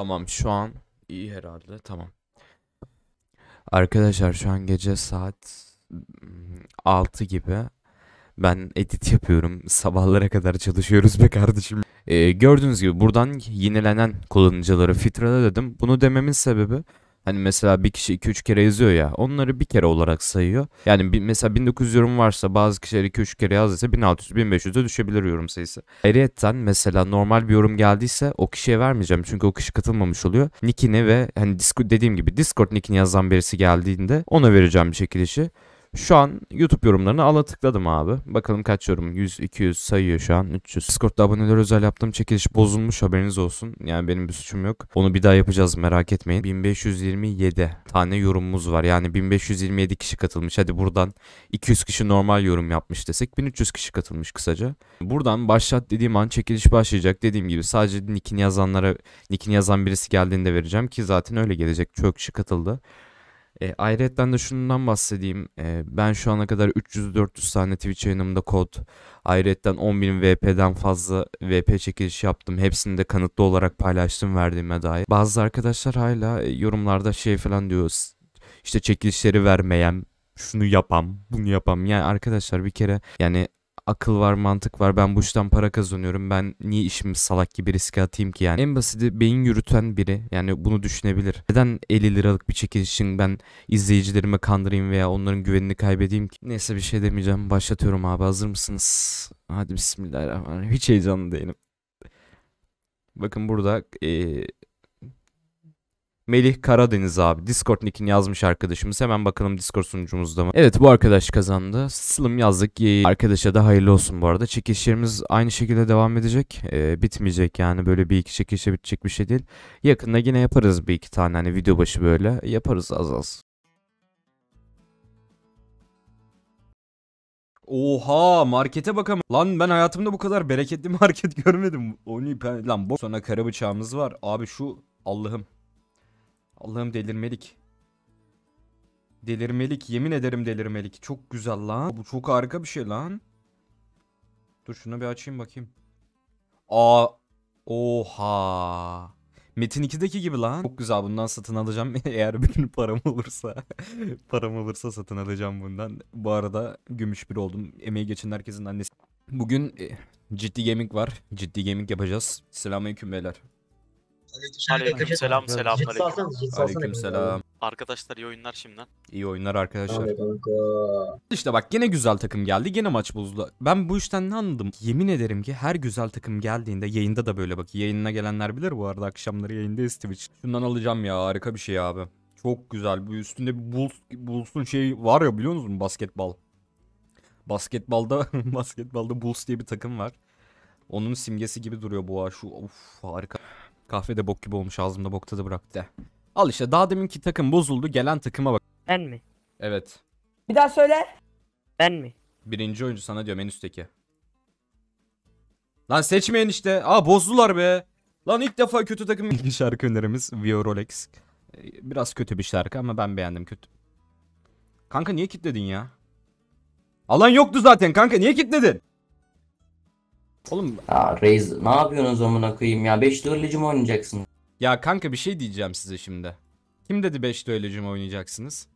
Tamam şu an iyi herhalde. Tamam. Arkadaşlar şu an gece saat 6 hmm, gibi. Ben edit yapıyorum. Sabahlara kadar çalışıyoruz be kardeşim. Ee, gördüğünüz gibi buradan yenilenen kullanıcıları dedim. Bunu dememin sebebi Hani mesela bir kişi 2-3 kere yazıyor ya onları bir kere olarak sayıyor. Yani bir, mesela 1900 yorum varsa bazı kişiler 2-3 kere yazdıysa 1600-1500'e düşebilir yorum sayısı. Ayrıyeten mesela normal bir yorum geldiyse o kişiye vermeyeceğim çünkü o kişi katılmamış oluyor. Nickini ve hani Discord, dediğim gibi Discord nickini yazan birisi geldiğinde ona vereceğim bir şekilde şu an YouTube yorumlarını ala tıkladım abi. Bakalım kaç yorum. 100, 200 sayıyor şu an. 300. Discord'da aboneler özel yaptığım çekiliş bozulmuş haberiniz olsun. Yani benim bir suçum yok. Onu bir daha yapacağız merak etmeyin. 1527 tane yorumumuz var. Yani 1527 kişi katılmış. Hadi buradan 200 kişi normal yorum yapmış desek 1300 kişi katılmış kısaca. Buradan başlat dediğim an çekiliş başlayacak. Dediğim gibi sadece nickini yazanlara nickini yazan birisi geldiğinde vereceğim ki zaten öyle gelecek. Çok kişi katıldı. E, ayrıca de şundan bahsedeyim. E, ben şu ana kadar 300-400 tane Twitch yayınımda kod. Ayrıca 10.000 VP'den fazla VP çekilişi yaptım. Hepsini de kanıtlı olarak paylaştım verdiğime dair. Bazı arkadaşlar hala e, yorumlarda şey falan diyor. İşte çekilişleri vermeyen, şunu yapam, bunu yapam. Yani arkadaşlar bir kere yani akıl var, mantık var. Ben bu işten para kazanıyorum. Ben niye işimi salak gibi riske atayım ki yani? En basiti beyin yürüten biri yani bunu düşünebilir. Neden 50 liralık bir çekiliş için ben izleyicilerimi kandırayım veya onların güvenini kaybedeyim ki? Neyse bir şey demeyeceğim. Başlatıyorum abi. Hazır mısınız? Hadi bismillahirrahmanirrahim. Hiç heyecanlı değilim. Bakın burada e, Melih Karadeniz abi. Discord nickini yazmış arkadaşımız. Hemen bakalım Discord sunucumuzda mı? Evet bu arkadaş kazandı. Slim yazdık. Yay. Arkadaşa da hayırlı olsun bu arada. çekişlerimiz aynı şekilde devam edecek. Ee, bitmeyecek yani böyle bir iki çekişe bitecek bir şey değil. Yakında yine yaparız bir iki tane hani video başı böyle. Yaparız az az. Oha markete bakalım. Lan ben hayatımda bu kadar bereketli market görmedim. Onu lan bok. Sonra kara bıçağımız var. Abi şu Allah'ım Allah'ım delirmelik. Delirmelik. Yemin ederim delirmelik. Çok güzel lan. Bu çok harika bir şey lan. Dur şunu bir açayım bakayım. Aa. Oha. Metin 2'deki gibi lan. Çok güzel bundan satın alacağım. Eğer bir gün param olursa. param olursa satın alacağım bundan. Bu arada gümüş bir oldum. Emeği geçen herkesin annesi. Bugün e, ciddi gaming var. Ciddi gaming yapacağız. Selamünaleyküm beyler. Aleyküm selam selam aleyküm. selam. Arkadaşlar iyi oyunlar şimdiden. İyi oyunlar arkadaşlar. İşte bak yine güzel takım geldi yine maç bozuldu. Ben bu işten ne anladım? Yemin ederim ki her güzel takım geldiğinde yayında da böyle bak. Yayınına gelenler bilir bu arada akşamları yayında Twitch. Şundan alacağım ya harika bir şey abi. Çok güzel. Bu üstünde bir Bulls, Bulls'un şeyi var ya biliyor musun basketbol. Basketbalda basketbalda Bulls diye bir takım var. Onun simgesi gibi duruyor bu ha. Şu of harika. Kahve de bok gibi olmuş ağzımda bok tadı bıraktı. Al işte daha deminki takım bozuldu gelen takıma bak. Ben mi? Evet. Bir daha söyle. Ben mi? Birinci oyuncu sana diyor en üstteki. Lan seçmeyin işte. Aa bozdular be. Lan ilk defa kötü takım ilgi şarkı önerimiz Vio Rolex. Ee, biraz kötü bir şarkı ama ben beğendim kötü. Kanka niye kilitledin ya? Alan yoktu zaten kanka niye kilitledin? Oğlum Ya Reis ne yapıyorsunuz amına koyayım ya? 5 dörlücü mi oynayacaksınız? ya kanka bir şey diyeceğim size şimdi. Kim dedi 5 mi oynayacaksınız?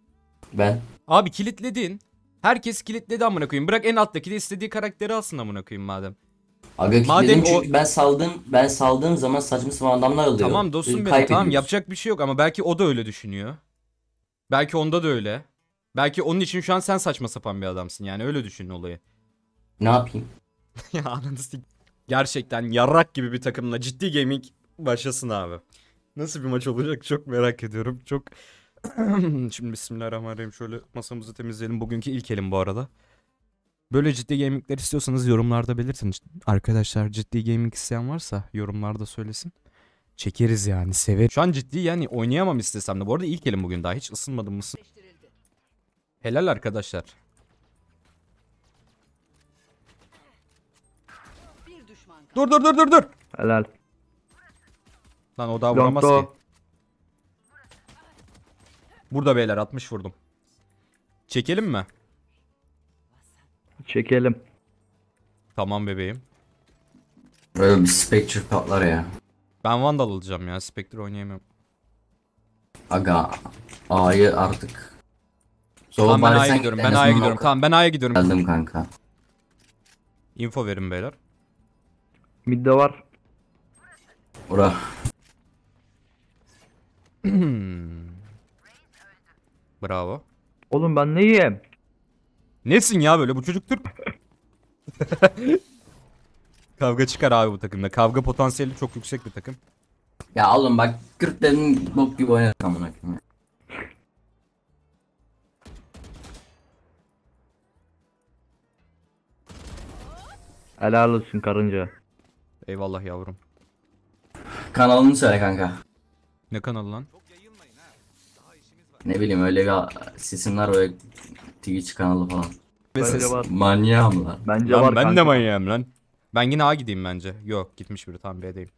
Ben. Abi kilitledin. Herkes kilitledi amına koyayım. Bırak en alttaki de istediği karakteri alsın amına koyayım madem. Aga Madem kilitledim çünkü ben saldım ben saldığım zaman saçma sapan adamlar alıyor. Tamam dostum benim tamam yapacak bir şey yok ama belki o da öyle düşünüyor. Belki onda da öyle. Belki onun için şu an sen saçma sapan bir adamsın yani öyle düşün olayı. Ne yapayım? ya Gerçekten yarrak gibi bir takımla ciddi gaming başlasın abi. Nasıl bir maç olacak çok merak ediyorum. Çok Şimdi bismillahirrahmanirrahim şöyle masamızı temizleyelim. Bugünkü ilk elim bu arada. Böyle ciddi gamingler istiyorsanız yorumlarda belirtin. Arkadaşlar ciddi gaming isteyen varsa yorumlarda söylesin. Çekeriz yani sever. Şu an ciddi yani oynayamam istesem de. Bu arada ilk elim bugün daha hiç ısınmadım mısın? Helal arkadaşlar. Dur dur dur dur dur. Helal. Lan o daha vuramaz Longdo. ki. Burada beyler 60 vurdum. Çekelim mi? Çekelim. Tamam bebeğim. Böyle bir Spectre patlar ya. Ben Vandal alacağım ya. Spectre oynayamıyorum. Aga. A'yı artık. Sonra tamam ben A'ya gidiyorum. Ben A'ya gidiyorum. Tamam ben A'ya gidiyorum. Geldim kanka. Info verin beyler. Midde var. Ora. Bravo. Oğlum ben neyim? Nesin ya böyle bu çocuk Türk. Kavga çıkar abi bu takımda. Kavga potansiyeli çok yüksek bir takım. Ya oğlum bak Kürtlerin bok gibi oynadık amına koyayım. Helal olsun karınca. Eyvallah yavrum. Kanalını söyle kanka. Ne kanalı lan? Ne bileyim öyle bir sesimler böyle Twitch kanalı falan. Bence var. Manyağım lan. Bence lan var ben kanka. de manyağım lan. Ben yine A gideyim bence. Yok gitmiş biri tam B'deyim.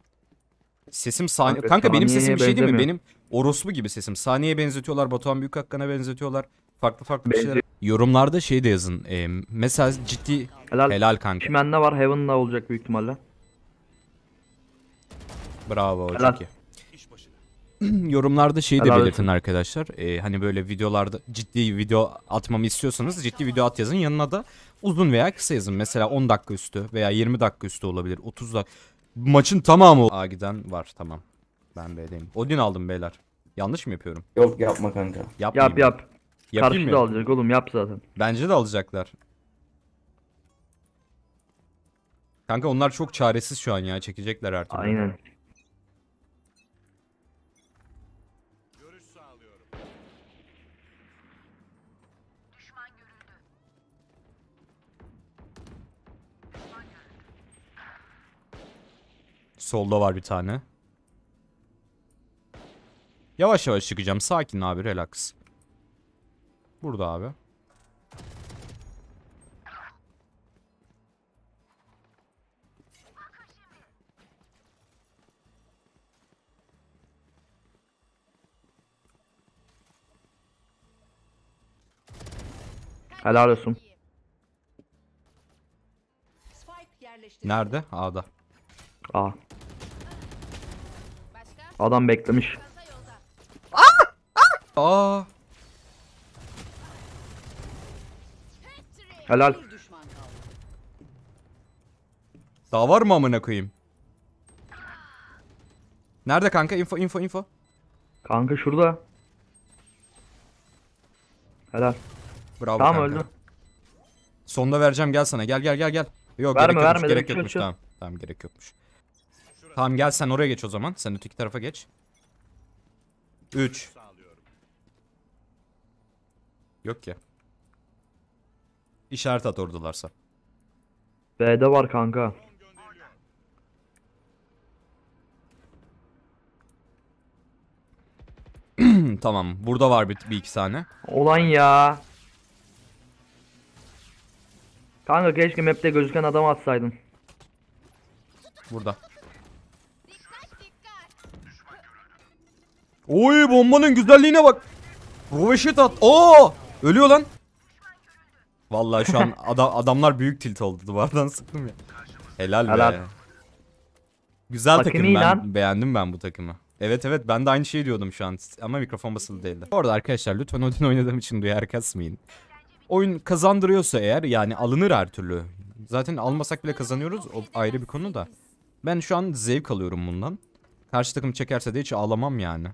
Sesim saniye... Kanka, kanka benim sesim bir şey değil mi? Benim orospu gibi sesim. Saniye benzetiyorlar. Batuhan Büyük Hakkan'a benzetiyorlar. Farklı farklı Benzi... şeyler. Yorumlarda şey de yazın. E, mesela ciddi helal, helal kanka. Çimen'de var. Heaven'da olacak büyük ihtimalle. Bravo Helal. çok Yorumlarda şeyi de belirtin arkadaşlar. Ee, hani böyle videolarda ciddi video atmamı istiyorsanız ciddi video at yazın. Yanına da uzun veya kısa yazın. Mesela 10 dakika üstü veya 20 dakika üstü olabilir. 30 dakika. Maçın tamamı Agiden var tamam. Ben B'deyim. Odin aldım beyler. Yanlış mı yapıyorum? Yok yapma kanka. Yapmayayım. Yap yap. Yapayım Karşı da alacak oğlum yap zaten. Bence de alacaklar. Kanka onlar çok çaresiz şu an ya çekecekler artık. Aynen. Solda var bir tane. Yavaş yavaş çıkacağım. Sakin abi relax. Burada abi. Helal olsun. Nerede? A'da. A. Adam beklemiş. Aa! Aa! Aa! Helal. Daha var mı amına koyayım? Nerede kanka? Info info info. Kanka şurada. Helal. Bravo tamam, kanka. öldüm. Sonda vereceğim gel sana. Gel gel gel gel. Yok verme, gerek yokmuş. Verme, gerek şey yokmuş. Şey tamam. Tamam gerek yokmuş. Tamam gel sen oraya geç o zaman. Sen öteki tarafa geç. 3. Yok ki. İşaret at oradalarsa. B'de var kanka. tamam. Burada var bir, bir iki tane. Olan ya. Kanka keşke map'te gözüken adamı atsaydın. Burada. Oy bombanın güzelliğine bak. Roveşet at. Oo! Ölüyor lan. Vallahi şu an adam, adamlar büyük tilt oldu duvardan sıktım ya. Helal, Helal. be. Güzel Takım takım ben lan. beğendim ben bu takımı. Evet evet ben de aynı şeyi diyordum şu an ama mikrofon basılı değildi. Bu arada arkadaşlar lütfen Odin oynadığım için duyar kasmayın. Oyun kazandırıyorsa eğer yani alınır her türlü. Zaten almasak bile kazanıyoruz o ayrı bir konu da. Ben şu an zevk alıyorum bundan. Karşı takım çekerse de hiç ağlamam yani.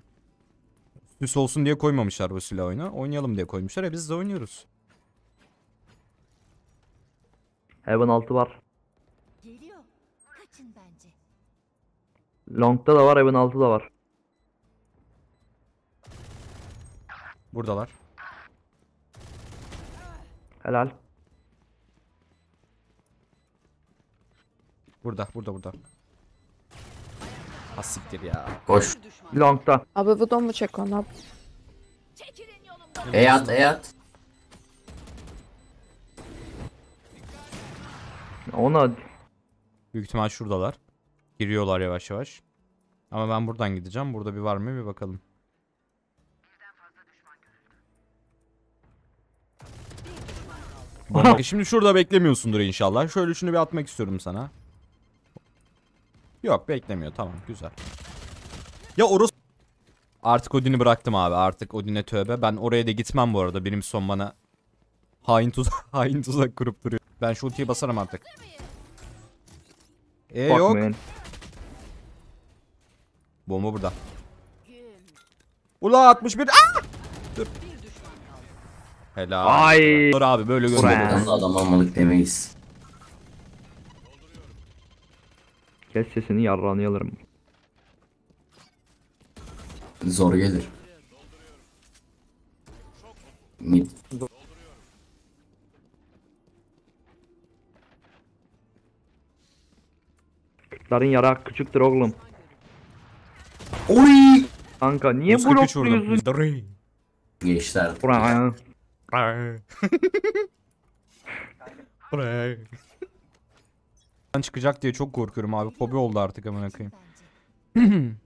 Süs olsun diye koymamışlar bu silah oyuna. Oynayalım diye koymuşlar. E biz de oynuyoruz. Heaven 6 var. Long'da da var, Heaven 6 da var. Buradalar. Helal. Burada, burada, burada. Asiktir ya. Koş. Long'da. Abi bu don mu çek ona? E at e at. Ona Büyük ihtimal şuradalar. Giriyorlar yavaş yavaş. Ama ben buradan gideceğim. Burada bir var mı bir bakalım. Bak e şimdi şurada beklemiyorsundur inşallah. Şöyle şunu bir atmak istiyorum sana. Yok beklemiyor tamam güzel. Ya orası Artık Odin'i bıraktım abi artık Odin'e tövbe. Ben oraya da gitmem bu arada benim son bana hain tuzak, hain tuzak kurup duruyor. Ben şu ultiyi basarım artık. E ee, yok. Man. Bomba burada. Ula 61. Aa! Dur. Helal. Ay. Dur abi böyle gönder. adam almadık demeyiz. Kes sesini yarranayalım. Zor gelir. Mid. Kırkların yarak küçüktür oğlum. Oy! Kanka niye blokluyorsun? Geçti artık. Buraya. Buraya. Buraya. Ben çıkacak diye çok korkuyorum abi. Fobi oldu artık amına koyayım.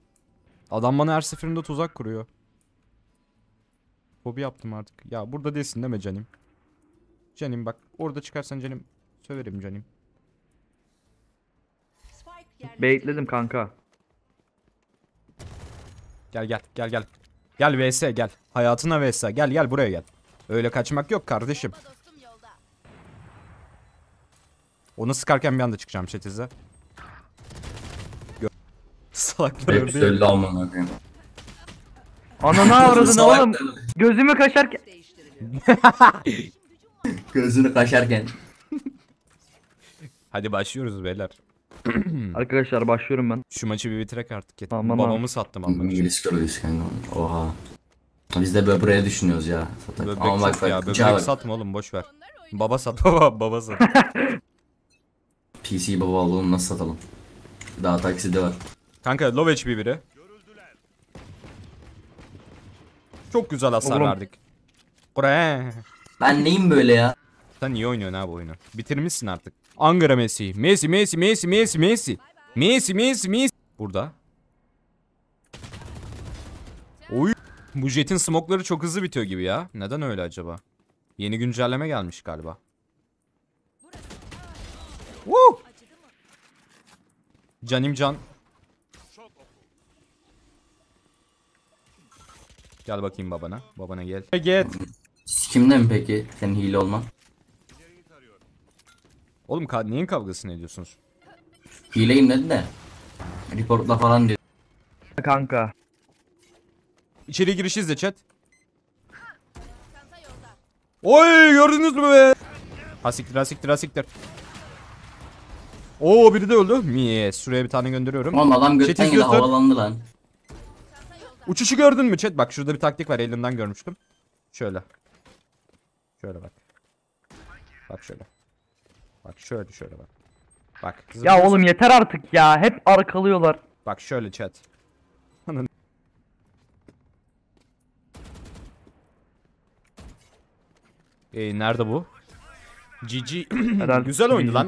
Adam bana her seferinde tuzak kuruyor. Fobi yaptım artık. Ya burada değilsin deme canim. Canim bak orada çıkarsan canim söverim canim. Beyitledim kanka. Gel gel gel gel. Gel VS gel. Hayatına VS. Gel gel buraya gel. Öyle kaçmak yok kardeşim. Onu sıkarken bir anda çıkacağım çetize. Salaklar Hepsi öldü amına koyayım. Ananı avradın oğlum. Gözümü kaşarken. Gözünü kaşarken. Hadi başlıyoruz beyler. Arkadaşlar başlıyorum ben. Şu maçı bir bitirek artık. Aman Babamı sattım amına. İngiliz kırılıyız kendi Oha. Biz de böbreğe düşünüyoruz ya. Satak. Böbrek Ama bak, sat ya. Böbrek bıçağa bak. oğlum boş ver. Baba sat baba baba sat. PC babalığını nasıl satalım? Daha taksi de var. Kanka low HP biri. Çok güzel hasar Oğlum. verdik. Kore. Ben neyim böyle ya? Sen niye oynuyorsun abi oyunu? Bitirmişsin artık. Angara Messi. Messi, Messi, Messi, Messi, Messi. Messi, Messi, Messi. Burada. Oy. Bu jetin smokları çok hızlı bitiyor gibi ya. Neden öyle acaba? Yeni güncelleme gelmiş galiba. Woo! Canim can. Gel bakayım babana. Babana gel. Gel. Kimde mi peki senin hile olman? Oğlum ka neyin kavgasını ediyorsunuz? Hileyim dedi de. Reportla falan dedi. Kanka. İçeri giriş izle chat. Oy gördünüz mü be? Hasiktir hasiktir hasiktir. Oo biri de öldü. Miye şuraya bir tane gönderiyorum. Oğlum adam götten gibi havalandı lan. Uçuşu gördün mü chat? Bak şurada bir taktik var elimden görmüştüm. Şöyle. Şöyle bak. Bak şöyle. Bak şöyle şöyle bak. Bak. Ya oğlum yeter artık ya. Hep arkalıyorlar. Bak şöyle chat. Ee, nerede bu? GG. Güzel oyundu lan.